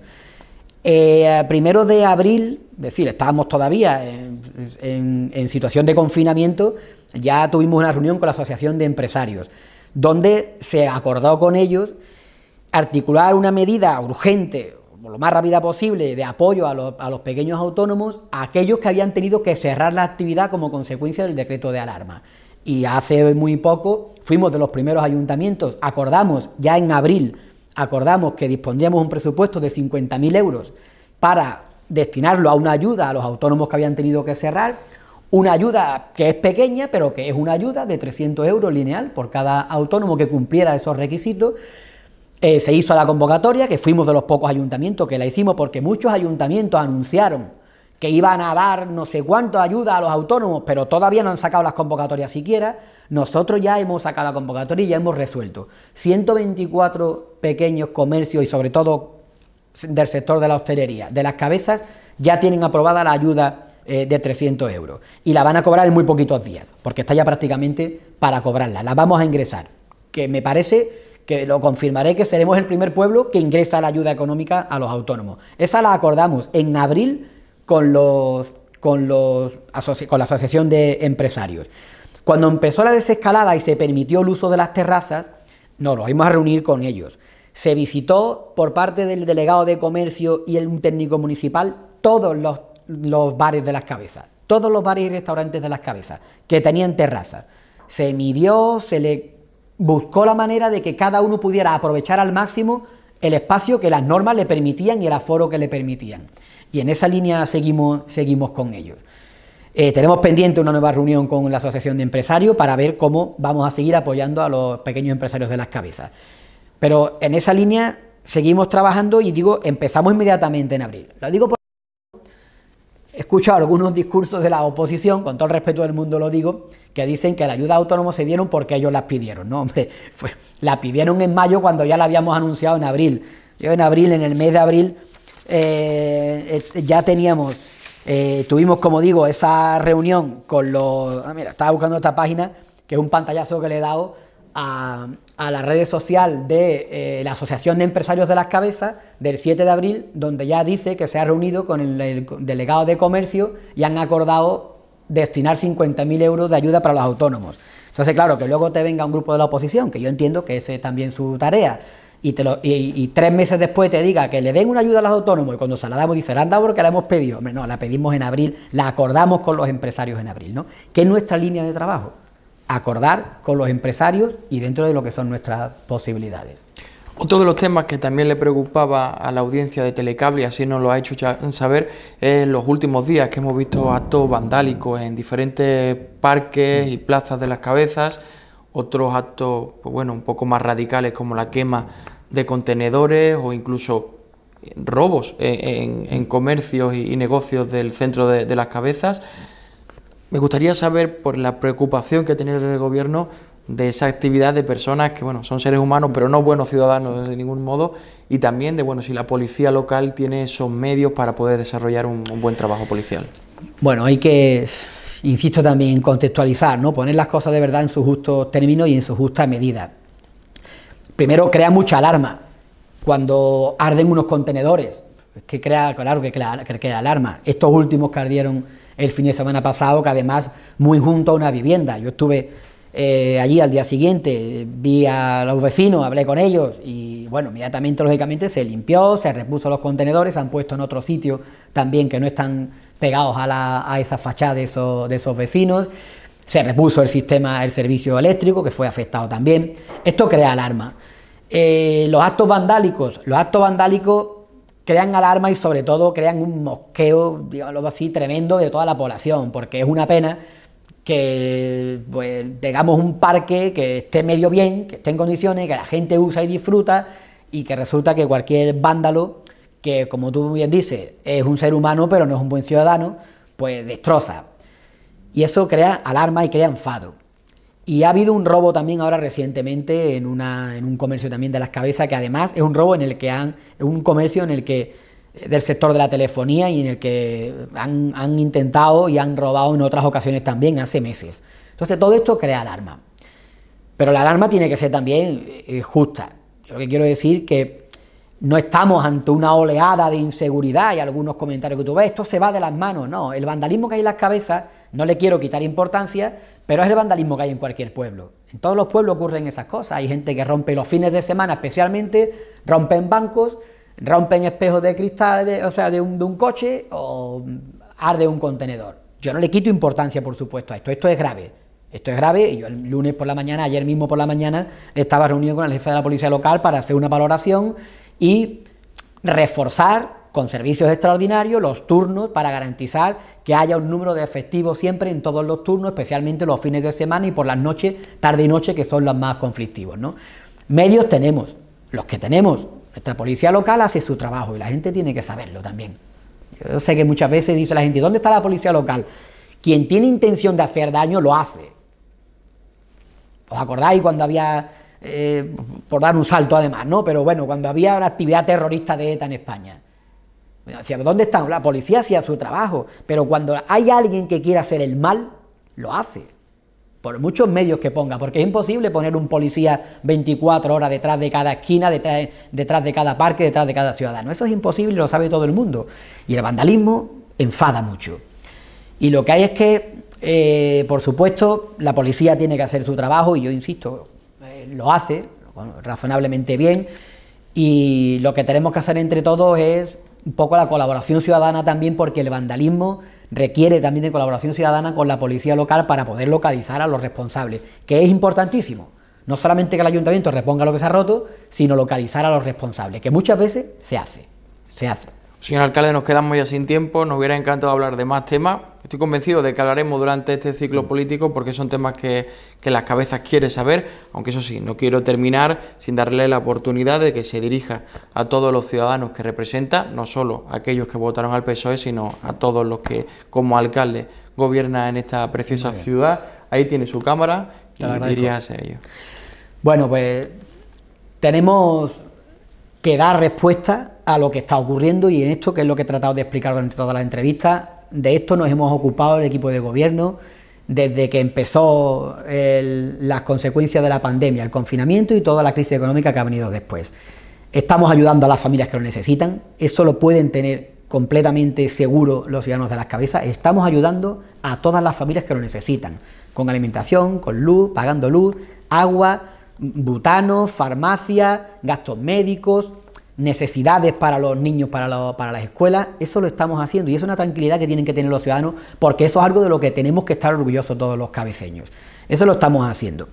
Eh, primero de abril, es decir, estábamos todavía en, situación de confinamiento, ya tuvimos una reunión con la Asociación de Empresarios, donde se acordó con ellos articular una medida urgente lo más rápida posible de apoyo a los, a los, pequeños autónomos, a aquellos que habían tenido que cerrar la actividad como consecuencia del decreto de alarma. Y hace muy poco fuimos de los primeros ayuntamientos, acordamos ya en abril acordamos que dispondríamos un presupuesto de 50.000 euros para destinarlo a una ayuda a los autónomos que habían tenido que cerrar, una ayuda que es pequeña, pero que es una ayuda de 300 euros lineal por cada autónomo que cumpliera esos requisitos. Eh, se hizo la convocatoria, que fuimos de los pocos ayuntamientos que la hicimos, porque muchos ayuntamientos anunciaron que iban a dar no sé cuánto ayuda a los autónomos, pero todavía no han sacado las convocatorias siquiera, nosotros ya hemos sacado la convocatoria y ya hemos resuelto. 124 pequeños comercios y sobre todo del sector de la hostelería, de las cabezas, ya tienen aprobada la ayuda eh, de 300 euros y la van a cobrar en muy poquitos días, porque está ya prácticamente para cobrarla, la vamos a ingresar, que me parece que lo confirmaré que seremos el primer pueblo que ingresa la ayuda económica a los autónomos. Esa la acordamos en abril con, la Asociación de Empresarios. Cuando empezó la desescalada y se permitió el uso de las terrazas, nos vamos a reunir con ellos. Se visitó por parte del delegado de comercio y el técnico municipal todos los, los bares de las cabezas, todos los bares y restaurantes de las cabezas que tenían terrazas. Se midió, se le buscó la manera de que cada uno pudiera aprovechar al máximo el espacio que las normas le permitían y el aforo que le permitían y en esa línea seguimos, seguimos con ellos. Eh, tenemos pendiente una nueva reunión con la Asociación de Empresarios para ver cómo vamos a seguir apoyando a los pequeños empresarios de las cabezas. Pero en esa línea seguimos trabajando y digo, empezamos inmediatamente en abril. Lo digo porque he escuchado algunos discursos de la oposición, con todo el respeto del mundo lo digo, que dicen que la ayuda a se dieron porque ellos las pidieron. No, hombre, la pidieron en mayo cuando ya la habíamos anunciado en abril. Yo en abril, en el mes de abril, eh, eh, ya teníamos, eh, tuvimos, como digo, esa reunión con los... Ah, mira, estaba buscando esta página, que es un pantallazo que le he dado a, la red social de la Asociación de Empresarios de las Cabezas del 7 de abril, donde ya dice que se ha reunido con el, delegado de comercio y han acordado destinar 50.000 euros de ayuda para los autónomos. Entonces, claro, que luego te venga un grupo de la oposición, que yo entiendo que esa es también su tarea, y, te y, tres meses después te diga que le den una ayuda a los autónomos y cuando se la damos dice, la han dado porque la hemos pedido. Hombre, no, la pedimos en abril, la acordamos con los empresarios en abril, ¿no? Que es nuestra línea de trabajo, acordar con los empresarios y dentro de lo que son nuestras posibilidades. Otro de los temas que también le preocupaba a la audiencia de Telecable, y así nos lo ha hecho saber, es los últimos días que hemos visto actos vandálicos en diferentes parques y plazas de las cabezas, otros actos, pues bueno, un poco más radicales como la quema de contenedores o incluso robos en, comercios y, negocios del centro de, las cabezas. Me gustaría saber por la preocupación que ha tenido el gobierno de esa actividad de personas que bueno son seres humanos pero no buenos ciudadanos de ningún modo y también de bueno si la policía local tiene esos medios para poder desarrollar un buen trabajo policial. Bueno, hay que Insisto también en contextualizar, ¿no? poner las cosas de verdad en su justo término y en su justa medida. Primero, crea mucha alarma cuando arden unos contenedores, que crea, claro que alarma. Estos últimos que ardieron el fin de semana pasado, que además muy junto a una vivienda. Yo estuve eh, allí al día siguiente, vi a los vecinos, hablé con ellos y bueno, inmediatamente lógicamente se limpió, se repuso los contenedores, se han puesto en otro sitio también que no están pegados a, la, esa fachada de esos, vecinos. Se repuso el sistema, el servicio eléctrico, que fue afectado también. Esto crea alarma. Eh, los actos vandálicos. Los actos vandálicos crean alarma y sobre todo crean un mosqueo, digamos así, tremendo de toda la población, porque es una pena que pues, tengamos un parque que esté medio bien, que esté en condiciones, que la gente usa y disfruta, y que resulta que cualquier vándalo que como tú bien dices, es un ser humano pero no es un buen ciudadano, pues destroza. Y eso crea alarma y crea enfado. Y ha habido un robo también ahora recientemente en, en un comercio también de las cabezas, que además es un robo en el que han, un comercio en el que eh, del sector de la telefonía y en el que han, intentado y han robado en otras ocasiones también hace meses. Entonces todo esto crea alarma. Pero la alarma tiene que ser también eh, justa. lo que quiero decir que no estamos ante una oleada de inseguridad y algunos comentarios que tú ves, esto se va de las manos, no, el vandalismo que hay en las cabezas, no le quiero quitar importancia, pero es el vandalismo que hay en cualquier pueblo. En todos los pueblos ocurren esas cosas, hay gente que rompe los fines de semana especialmente, rompen bancos, rompen espejos de cristal, o sea, de un, de un coche o arde un contenedor. Yo no le quito importancia, por supuesto, a esto, esto es grave, esto es grave y yo el lunes por la mañana, ayer mismo por la mañana, estaba reunido con el jefe de la policía local para hacer una valoración y reforzar con servicios extraordinarios los turnos para garantizar que haya un número de efectivos siempre en todos los turnos, especialmente los fines de semana y por las noches, tarde y noche, que son los más conflictivos. Medios tenemos, los que tenemos. Nuestra policía local hace su trabajo y la gente tiene que saberlo también. Yo sé que muchas veces dice la gente, ¿dónde está la policía local? Quien tiene intención de hacer daño lo hace. ¿Os acordáis cuando había eh, por dar un salto además, ¿no? Pero bueno, cuando había una actividad terrorista de ETA en España. Decía, ¿dónde están? La policía hacía su trabajo, pero cuando hay alguien que quiere hacer el mal, lo hace. Por muchos medios que ponga, porque es imposible poner un policía 24 horas detrás de cada esquina, detrás, detrás de cada parque, detrás de cada ciudadano. Eso es imposible, lo sabe todo el mundo. Y el vandalismo enfada mucho. Y lo que hay es que, eh, por supuesto, la policía tiene que hacer su trabajo y yo insisto, lo hace razonablemente bien y lo que tenemos que hacer entre todos es un poco la colaboración ciudadana también porque el vandalismo requiere también de colaboración ciudadana con la policía local para poder localizar a los responsables, que es importantísimo. No solamente que el ayuntamiento reponga lo que se ha roto, sino localizar a los responsables, que muchas veces se hace, se hace. Señor alcalde, nos quedamos ya sin tiempo, nos hubiera encantado hablar de más temas, Estoy convencido de que hablaremos durante este ciclo mm. político porque son temas que, las cabezas quieren saber, aunque eso sí, no quiero terminar sin darle la oportunidad de que se dirija a todos los ciudadanos que representa, no solo a aquellos que votaron al PSOE, sino a todos los que como alcalde ...gobiernan en esta preciosa ciudad. Ahí tiene su cámara y diríase a ellos. Bueno, pues tenemos que dar respuesta a lo que está ocurriendo y en esto que es lo que he tratado de explicar durante todas las entrevistas de esto nos hemos ocupado el equipo de gobierno desde que empezó las consecuencias de la pandemia, el confinamiento y toda la crisis económica que ha venido después. Estamos ayudando a las familias que lo necesitan, eso lo pueden tener completamente seguro los ciudadanos de las cabezas, estamos ayudando a todas las familias que lo necesitan, con alimentación, con luz, pagando luz, agua, butano, farmacia, gastos médicos, necesidades para los niños, para, para las escuelas, eso lo estamos haciendo y es una tranquilidad que tienen que tener los ciudadanos porque eso es algo de lo que tenemos que estar orgullosos todos los cabeceños. Eso lo estamos haciendo.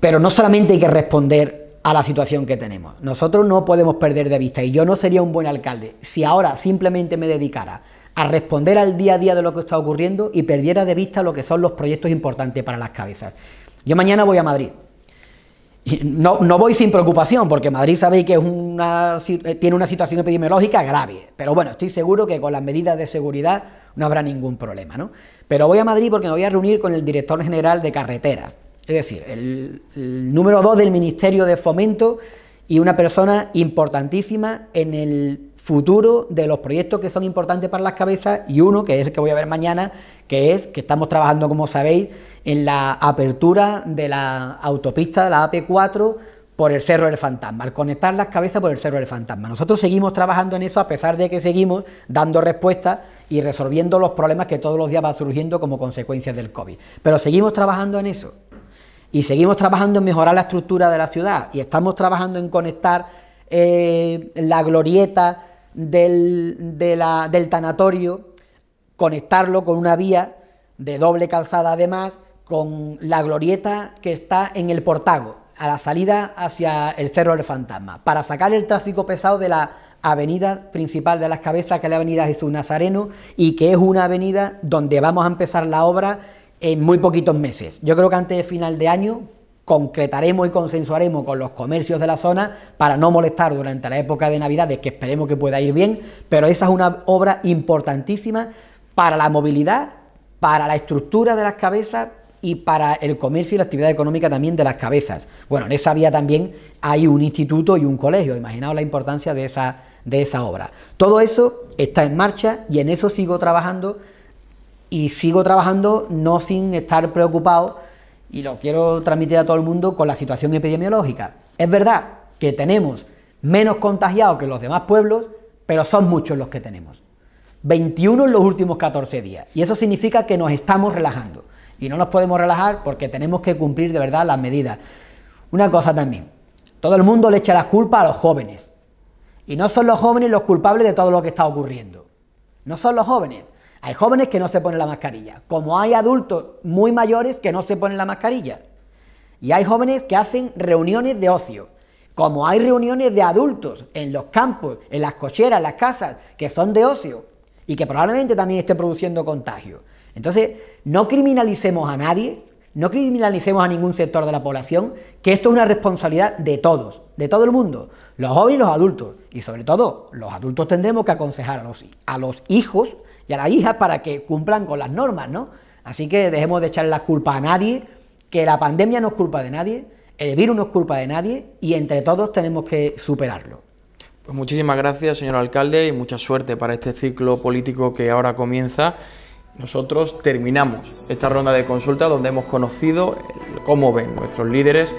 Pero no solamente hay que responder a la situación que tenemos. Nosotros no podemos perder de vista y yo no sería un buen alcalde si ahora simplemente me dedicara a responder al día a día de lo que está ocurriendo y perdiera de vista lo que son los proyectos importantes para las cabezas. Yo mañana voy a Madrid, no, voy sin preocupación, porque Madrid sabéis que es una, eh, tiene una situación epidemiológica grave, pero bueno, estoy seguro que con las medidas de seguridad no habrá ningún problema, ¿no? Pero voy a Madrid porque me voy a reunir con el director general de carreteras, es decir, el, número dos del Ministerio de Fomento y una persona importantísima en el futuro de los proyectos que son importantes para las cabezas y uno que es el que voy a ver mañana, que es que estamos trabajando, como sabéis, en la apertura de la autopista de la AP4 por el Cerro del Fantasma, al conectar las cabezas por el Cerro del Fantasma. Nosotros seguimos trabajando en eso a pesar de que seguimos dando respuestas y resolviendo los problemas que todos los días van surgiendo como consecuencias del COVID. Pero seguimos trabajando en eso y seguimos trabajando en mejorar la estructura de la ciudad y estamos trabajando en conectar eh, la glorieta del, del tanatorio, conectarlo con una vía de doble calzada además con la glorieta que está en el Portago, a la salida hacia el Cerro del Fantasma, para sacar el tráfico pesado de la avenida principal de las cabezas, que es la avenida Jesús Nazareno, y que es una avenida donde vamos a empezar la obra en muy poquitos meses. Yo creo que antes de final de año concretaremos y consensuaremos con los comercios de la zona para no molestar durante la época de Navidades, que esperemos que pueda ir bien, pero esa es una obra importantísima para la movilidad, para la estructura de las cabezas, y para el comercio y la actividad económica también de las cabezas. Bueno, en esa vía también hay un instituto y un colegio, imaginaos la importancia de esa, de esa obra. Todo eso está en marcha y en eso sigo trabajando y sigo trabajando no sin estar preocupado y lo quiero transmitir a todo el mundo con la situación epidemiológica. Es verdad que tenemos menos contagiados que los demás pueblos, pero son muchos los que tenemos. 21 en los últimos 14 días. Y eso significa que nos estamos relajando y no nos podemos relajar porque tenemos que cumplir de verdad las medidas. Una cosa también, todo el mundo le echa la culpa a los jóvenes y no son los jóvenes los culpables de todo lo que está ocurriendo. No son los jóvenes. Hay jóvenes que no se ponen la mascarilla, como hay adultos muy mayores que no se ponen la mascarilla. Y hay jóvenes que hacen reuniones de ocio, como hay reuniones de adultos en los campos, en las cocheras, en las casas, que son de ocio y que probablemente también esté produciendo contagio. Entonces, no criminalicemos a nadie, no criminalicemos a ningún sector de la población, que esto es una responsabilidad de todos, de todo el mundo, los jóvenes y los adultos. Y sobre todo, los adultos tendremos que aconsejar a los, a los hijos y a las hijas para que cumplan con las normas, ¿no? Así que dejemos de echar la culpa a nadie, que la pandemia no es culpa de nadie, el virus no es culpa de nadie y entre todos tenemos que superarlo. Pues muchísimas gracias, señor alcalde, y mucha suerte para este ciclo político que ahora comienza. Nosotros terminamos esta ronda de consulta donde hemos conocido cómo ven nuestros líderes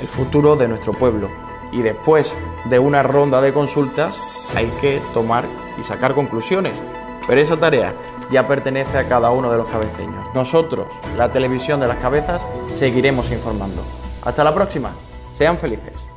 el futuro de nuestro pueblo. Y después de una ronda de consultas hay que tomar y sacar conclusiones. Pero esa tarea ya pertenece a cada uno de los cabeceños. Nosotros, la televisión de las cabezas, seguiremos informando. Hasta la próxima. Sean felices.